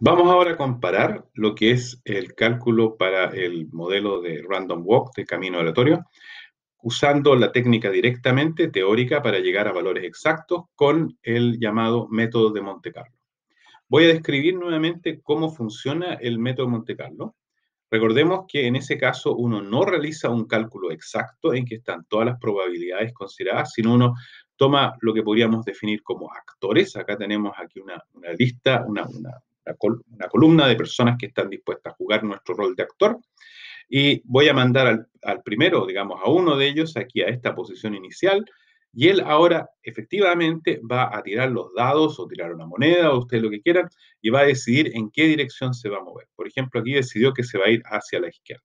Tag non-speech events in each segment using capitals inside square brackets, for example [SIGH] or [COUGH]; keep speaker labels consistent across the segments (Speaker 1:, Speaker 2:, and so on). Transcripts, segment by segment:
Speaker 1: Vamos ahora a comparar lo que es el cálculo para el modelo de random walk, de camino aleatorio, usando la técnica directamente teórica para llegar a valores exactos con el llamado método de Monte Carlo. Voy a describir nuevamente cómo funciona el método de Monte Carlo. Recordemos que en ese caso uno no realiza un cálculo exacto en que están todas las probabilidades consideradas, sino uno toma lo que podríamos definir como actores. Acá tenemos aquí una, lista, una, una una columna de personas que están dispuestas a jugar nuestro rol de actor. Y voy a mandar al, primero, digamos, a uno de ellos aquí a esta posición inicial. Y él ahora efectivamente va a tirar los dados o tirar una moneda o usted lo que quiera y va a decidir en qué dirección se va a mover. Por ejemplo, aquí decidió que se va a ir hacia la izquierda.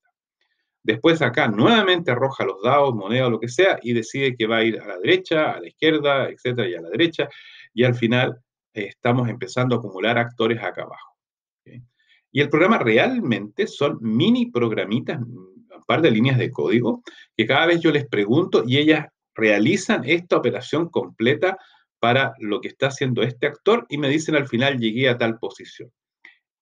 Speaker 1: Después acá nuevamente arroja los dados, moneda o lo que sea y decide que va a ir a la derecha, a la izquierda, etcétera, y a la derecha. Y al final eh, estamos empezando a acumular actores acá abajo. Y el programa realmente son mini programitas, un par de líneas de código, que cada vez yo les pregunto y ellas realizan esta operación completa para lo que está haciendo este actor y me dicen al final llegué a tal posición.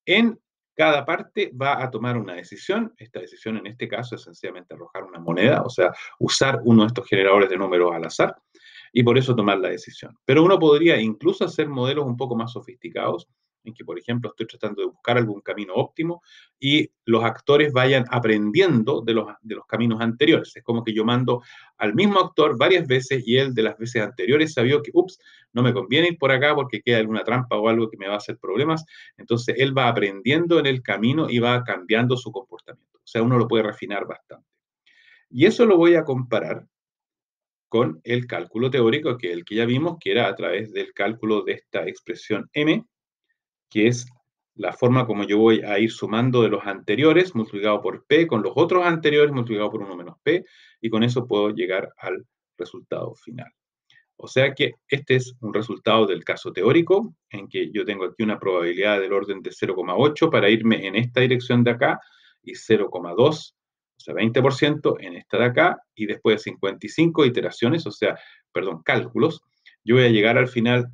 Speaker 1: En cada parte va a tomar una decisión. Esta decisión en este caso es sencillamente arrojar una moneda, o sea, usar uno de estos generadores de números al azar y por eso tomar la decisión. Pero uno podría incluso hacer modelos un poco más sofisticados en que, por ejemplo, estoy tratando de buscar algún camino óptimo y los actores vayan aprendiendo de los, de los caminos anteriores. Es como que yo mando al mismo actor varias veces y él de las veces anteriores sabió que, ups, no me conviene ir por acá porque queda alguna trampa o algo que me va a hacer problemas. Entonces, él va aprendiendo en el camino y va cambiando su comportamiento. O sea, uno lo puede refinar bastante. Y eso lo voy a comparar con el cálculo teórico, que el que ya vimos, que era a través del cálculo de esta expresión m, que es la forma como yo voy a ir sumando de los anteriores multiplicado por p con los otros anteriores multiplicado por 1 menos p, y con eso puedo llegar al resultado final. O sea que este es un resultado del caso teórico, en que yo tengo aquí una probabilidad del orden de 0,8 para irme en esta dirección de acá, y 0,2 o sea, 20% en esta de acá, y después de 55 iteraciones, o sea, perdón, cálculos, yo voy a llegar al final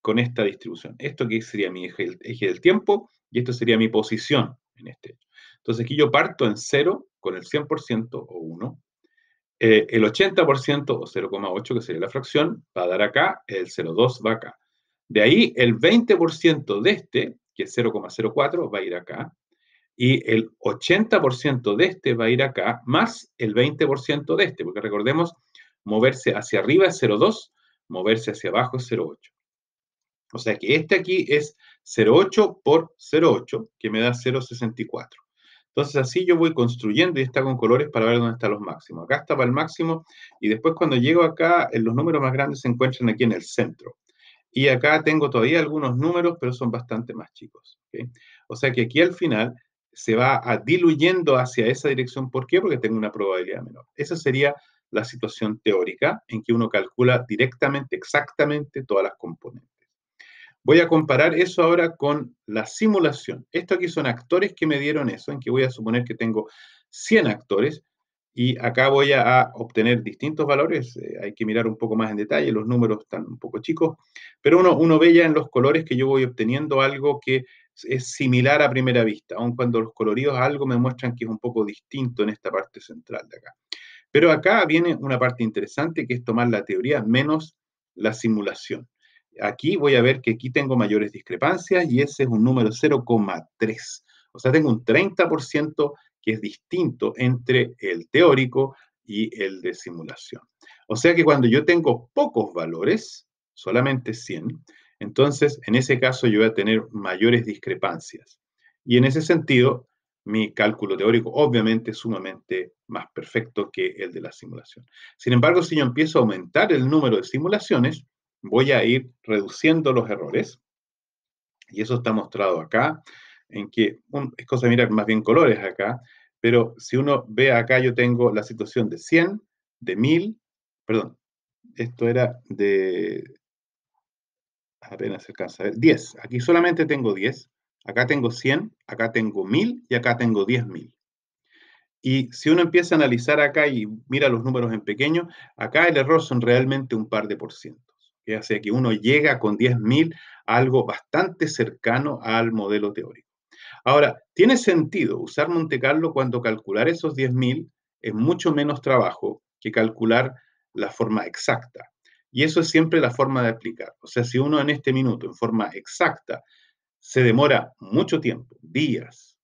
Speaker 1: con esta distribución. Esto que sería mi eje, del tiempo, y esto sería mi posición en este Entonces aquí yo parto en 0 con el 100% o 1, eh, el 80% o 0,8, que sería la fracción, va a dar acá, el 0,2 va acá. De ahí el 20% de este, que es 0,04, va a ir acá, y el 80% de este va a ir acá, más el 20% de este, porque recordemos, moverse hacia arriba es 0,2, moverse hacia abajo es 0,8. O sea que este aquí es 0,8 por 0,8, que me da 0,64. Entonces así yo voy construyendo y está con colores para ver dónde están los máximos. Acá estaba el máximo y después cuando llego acá, los números más grandes se encuentran aquí en el centro. Y acá tengo todavía algunos números, pero son bastante más chicos. O sea que aquí al final se va diluyendo hacia esa dirección. ¿Por qué? Porque tengo una probabilidad menor. Esa sería la situación teórica en que uno calcula directamente, exactamente todas las componentes. Voy a comparar eso ahora con la simulación. Esto aquí son actores que me dieron eso, en que voy a suponer que tengo 100 actores y acá voy a obtener distintos valores. Eh, hay que mirar un poco más en detalle, los números están un poco chicos, pero uno, uno ve ya en los colores que yo voy obteniendo algo que es similar a primera vista, aun cuando los coloridos algo me muestran que es un poco distinto en esta parte central de acá. Pero acá viene una parte interesante que es tomar la teoría menos la simulación. Aquí voy a ver que aquí tengo mayores discrepancias y ese es un número 0,3. O sea, tengo un 30% que es distinto entre el teórico y el de simulación. O sea que cuando yo tengo pocos valores, solamente 100, entonces, en ese caso yo voy a tener mayores discrepancias. Y en ese sentido, mi cálculo teórico obviamente es sumamente más perfecto que el de la simulación. Sin embargo, si yo empiezo a aumentar el número de simulaciones, voy a ir reduciendo los errores. Y eso está mostrado acá, en que es cosa de mirar más bien colores acá, pero si uno ve acá yo tengo la situación de 100, de 1000, perdón, esto era de apenas se alcanza a ver, 10. Aquí solamente tengo 10, acá tengo 100, acá tengo 1000 y acá tengo 10.000. Y si uno empieza a analizar acá y mira los números en pequeño, acá el error son realmente un par de por cientos. Ya sea que uno llega con 10.000 a algo bastante cercano al modelo teórico. Ahora, tiene sentido usar Monte Carlo cuando calcular esos 10.000 es mucho menos trabajo que calcular la forma exacta. Y eso es siempre la forma de aplicar. O sea, si uno en este minuto, en forma exacta, se demora mucho tiempo, días,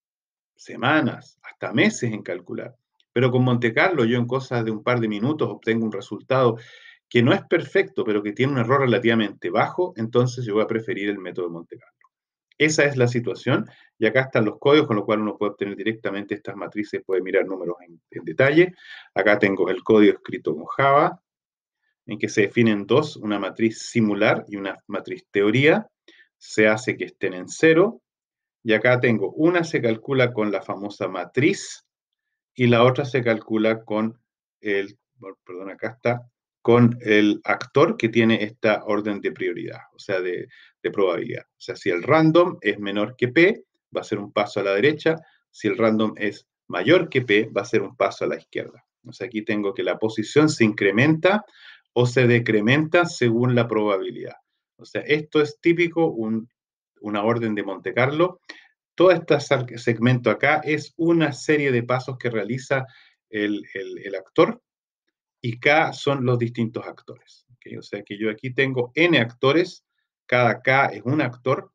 Speaker 1: semanas, hasta meses en calcular, pero con Monte Carlo yo en cosas de un par de minutos obtengo un resultado que no es perfecto, pero que tiene un error relativamente bajo, entonces yo voy a preferir el método de Monte Carlo. Esa es la situación y acá están los códigos con los cuales uno puede obtener directamente estas matrices, puede mirar números en, en detalle. Acá tengo el código escrito con Java, en que se definen dos, una matriz simular y una matriz teoría. Se hace que estén en cero. Y acá tengo una se calcula con la famosa matriz y la otra se calcula con el, perdón, acá está, con el actor que tiene esta orden de prioridad, o sea, de, de probabilidad. O sea, si el random es menor que P, va a ser un paso a la derecha. Si el random es mayor que P, va a ser un paso a la izquierda. O sea, aquí tengo que la posición se incrementa o se decrementa según la probabilidad. O sea, esto es típico, una orden de Monte Carlo. Todo este segmento acá es una serie de pasos que realiza el, actor y K son los distintos actores. O sea que yo aquí tengo N actores, cada K es un actor.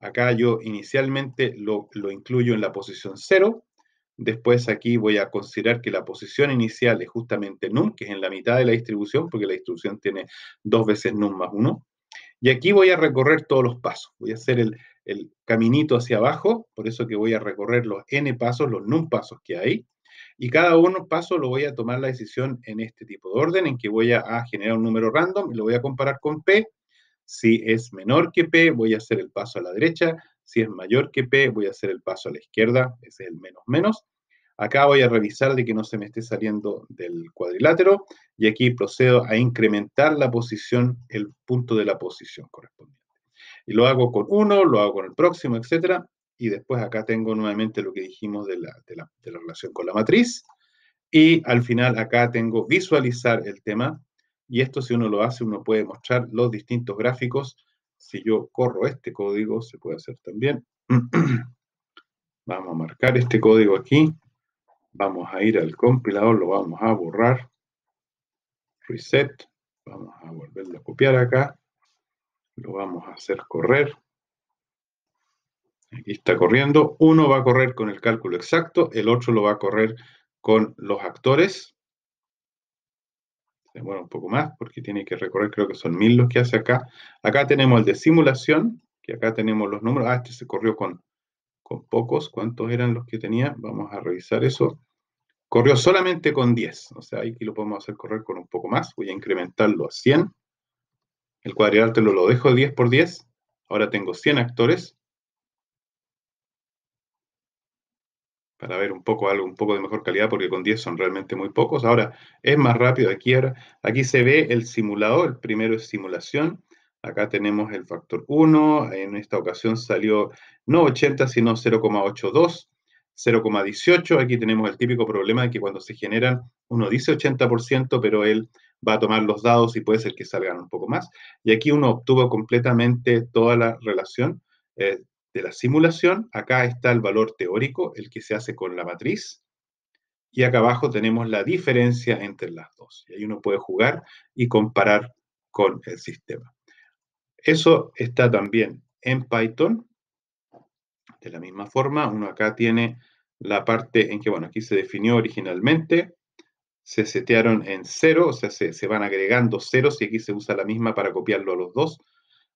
Speaker 1: Acá yo inicialmente lo, lo incluyo en la posición 0 Después aquí voy a considerar que la posición inicial es justamente num, que es en la mitad de la distribución, porque la distribución tiene dos veces num más uno. Y aquí voy a recorrer todos los pasos. Voy a hacer el, caminito hacia abajo, por eso que voy a recorrer los n pasos, los num pasos que hay. Y cada uno paso lo voy a tomar la decisión en este tipo de orden, en que voy a generar un número random y lo voy a comparar con P. Si es menor que P, voy a hacer el paso a la derecha. Si es mayor que P, voy a hacer el paso a la izquierda, ese es el menos menos. Acá voy a revisar de que no se me esté saliendo del cuadrilátero y aquí procedo a incrementar la posición, el punto de la posición correspondiente. Y lo hago con uno, lo hago con el próximo, etcétera. Y después acá tengo nuevamente lo que dijimos de la, de la relación con la matriz. Y al final acá tengo visualizar el tema. Y esto si uno lo hace, uno puede mostrar los distintos gráficos. Si yo corro este código, se puede hacer también. [CLEARS THROAT] Vamos a marcar este código aquí. Vamos a ir al compilador, lo vamos a borrar. Reset. Vamos a volverlo a copiar acá. Lo vamos a hacer correr. Aquí está corriendo. Uno va a correr con el cálculo exacto, el otro lo va a correr con los actores. Se demora un poco más porque tiene que recorrer, creo que son mil los que hace acá. Acá tenemos el de simulación, que acá tenemos los números. Ah, este se corrió con con pocos. ¿Cuántos eran los que tenía? Vamos a revisar eso. Corrió solamente con 10, o sea, aquí lo podemos hacer correr con un poco más. Voy a incrementarlo a 100. El cuadrilátero lo dejo 10 por 10. Ahora tengo 100 actores. Para ver un poco algo un poco de mejor calidad, porque con 10 son realmente muy pocos. Ahora es más rápido aquí. aquí se ve el simulador. El primero es simulación Acá tenemos el factor 1, en esta ocasión salió no 80, sino 0,82, 0,18. Aquí tenemos el típico problema de que cuando se generan, uno dice 80%, pero él va a tomar los dados y puede ser que salgan un poco más. Y aquí uno obtuvo completamente toda la relación eh, de la simulación. Acá está el valor teórico, el que se hace con la matriz. Y acá abajo tenemos la diferencia entre las dos. Y ahí uno puede jugar y comparar con el sistema. Eso está también en Python. De la misma forma, uno acá tiene la parte en que, bueno, aquí se definió originalmente, se setearon en cero, o sea, se, se van agregando ceros y aquí se usa la misma para copiarlo a los dos.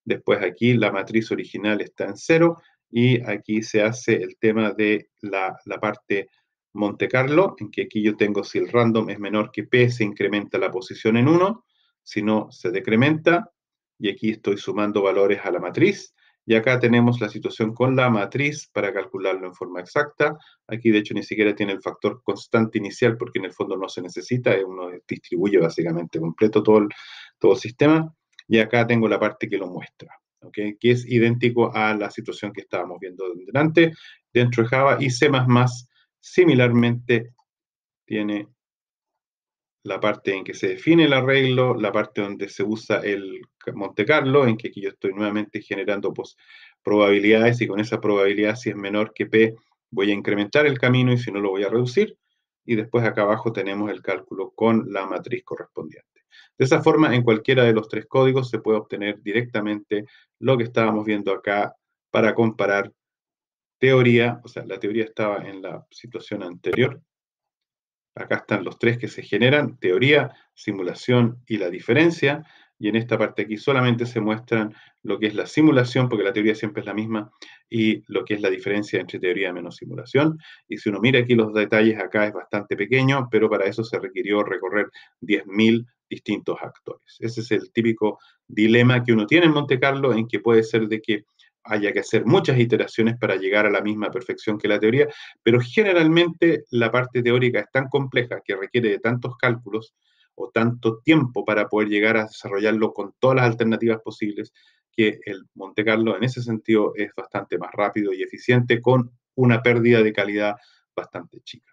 Speaker 1: Después aquí la matriz original está en cero y aquí se hace el tema de la, la parte Monte Carlo, en que aquí yo tengo si el random es menor que P, se incrementa la posición en 1, si no, se decrementa y aquí estoy sumando valores a la matriz. Y acá tenemos la situación con la matriz para calcularlo en forma exacta. Aquí de hecho ni siquiera tiene el factor constante inicial porque en el fondo no se necesita, eh, uno distribuye básicamente completo todo el, todo sistema. Y acá tengo la parte que lo muestra, que es idéntico a la situación que estábamos viendo delante dentro de Java y C++ similarmente tiene la parte en que se define el arreglo, la parte donde se usa el Monte en que aquí yo estoy nuevamente generando pues, probabilidades y con esa probabilidad si es menor que P voy a incrementar el camino y si no lo voy a reducir. Y después acá abajo tenemos el cálculo con la matriz correspondiente. De esa forma, en cualquiera de los tres códigos se puede obtener directamente lo que estábamos viendo acá para comparar teoría, o sea, la teoría estaba en la situación anterior. Acá están los tres que se generan, teoría, simulación y la diferencia y en esta parte aquí solamente se muestran lo que es la simulación, porque la teoría siempre es la misma, y lo que es la diferencia entre teoría menos simulación. Y si uno mira aquí los detalles, acá es bastante pequeño, pero para eso se requirió recorrer 10.000 distintos actores. Ese es el típico dilema que uno tiene en Monte Carlo, en que puede ser de que haya que hacer muchas iteraciones para llegar a la misma perfección que la teoría, pero generalmente la parte teórica es tan compleja que requiere de tantos cálculos o tanto tiempo para poder llegar a desarrollarlo con todas las alternativas posibles, que el Monte Carlo en ese sentido es bastante más rápido y eficiente con una pérdida de calidad bastante chica.